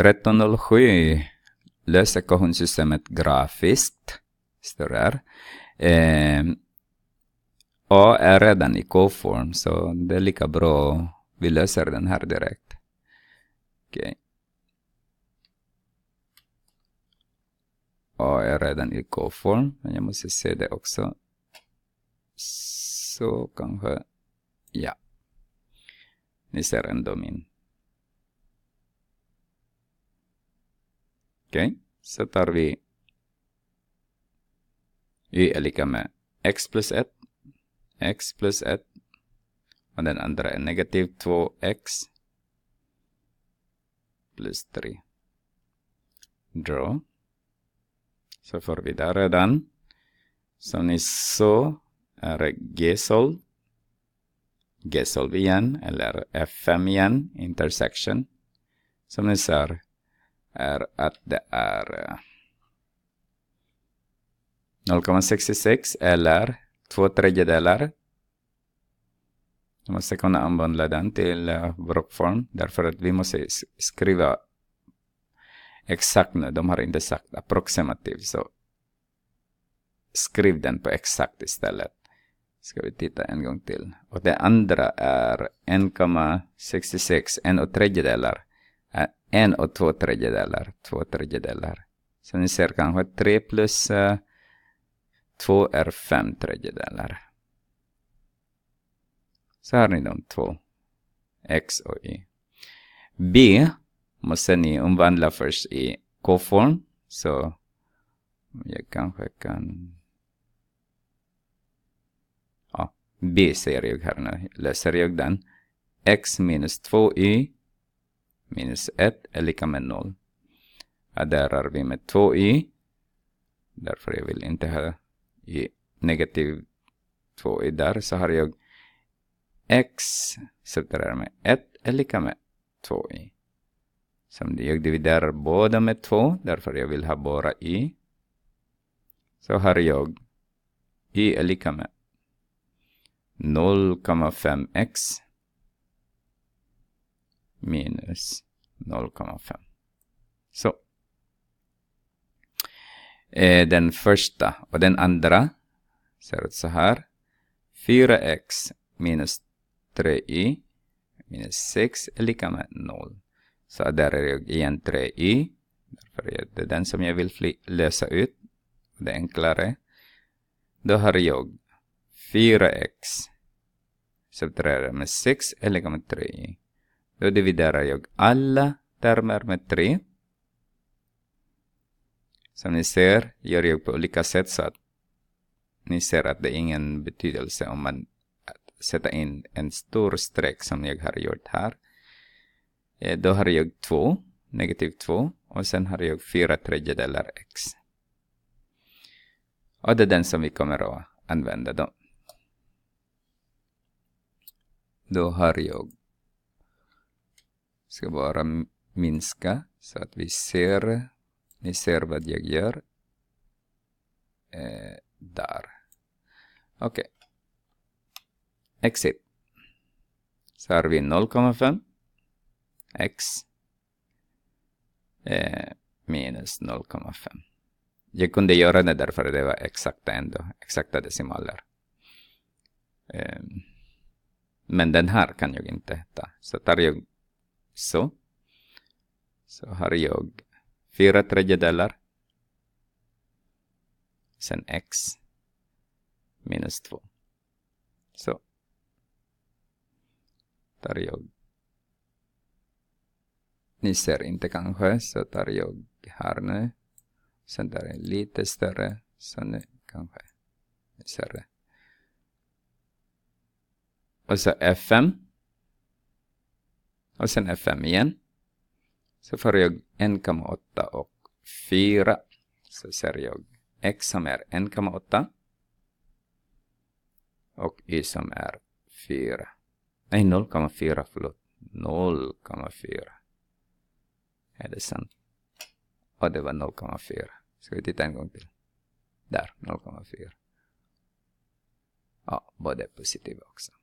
1307 löser k-systemet grafiskt. Står där. Eh, A är redan i K-form så det är lika bra vi löser den här direkt. Okay. A är redan i K-form men jag måste se det också. Så kanske, ja. Ni ser ändå min Okay. Så tar vi y är lika med x plus 1, x plus 1 och den andra är negativ 2x plus 3. Draw. Så får vi där redan. Som ni såg är G-sol. g igen, eller F5 igen, intersection. Som ni ser är att det är 0,66 eh, eller två tredjedelar. Vi måste kunna använda den till blockform eh, därför att vi måste skriva exakt nu. De har inte sagt approximativt så skriv den på exakt istället. Ska vi titta en gång till. Och det andra är 1,66, en och tredjedelar en och två tredjedelar. Två tredjedelar. Så ni ser kanske tre plus eh, två är fem tredjedelar. Så har ni de två. X och Y. B måste ni omvandla först i k-form. Så jag kanske kan... Ja, B ser jag här nu. Läser jag den. X minus 2y minus 1 är lika med 0. Adderar vi med 2i, därför jag vill inte ha i negativ 2i där, så har jag x subtraherar med 1 är lika med 2i. Som jag dividerar båda med 2, därför jag vill ha bara i. Så har jag i är lika med 0,5x minus 0,5. Så. Eh, den första och den andra ser ut så här. 4x minus 3y minus 6 är lika med 0. Så där är jag igen 3y. Därför är det den som jag vill lösa ut. Det är enklare. Då har jag 4x subtraherar med 6 är lika med 3y. Då dividerar jag alla termer med 3. Som ni ser gör jag på olika sätt så att ni ser att det är ingen betydelse om man sätter in en stor streck som jag har gjort här. Eh, då har jag 2, negativ 2 och sen har jag 4 tredjedelar x. Och det är den som vi kommer att använda då. Då har jag ska bara minska så att vi ser, ni ser vad jag gör. Eh, där. Okej. Okay. Exit. Så har vi 0,5 x eh, minus 0,5. Jag kunde göra det därför det var exakta ändå, exakta decimaler. Eh, men den här kan jag inte ta. Så tar jag så. Så har jag fyra tredjedelar. Sen x minus två. Så. Tar jag. Ni ser inte kanske, så tar jag här nu. Sen där är lite större, så nu kanske ni ser det. Och så F5. Och sen är 5 igen. Så får jag 1,8 och 4. Så ser jag x som är 1,8. Och y som är 4. Nej, 0,4, förlåt. 0,4. Är det sant? Och det var 0,4. Ska vi titta en gång till? Där, 0,4. Ja, både positiva också.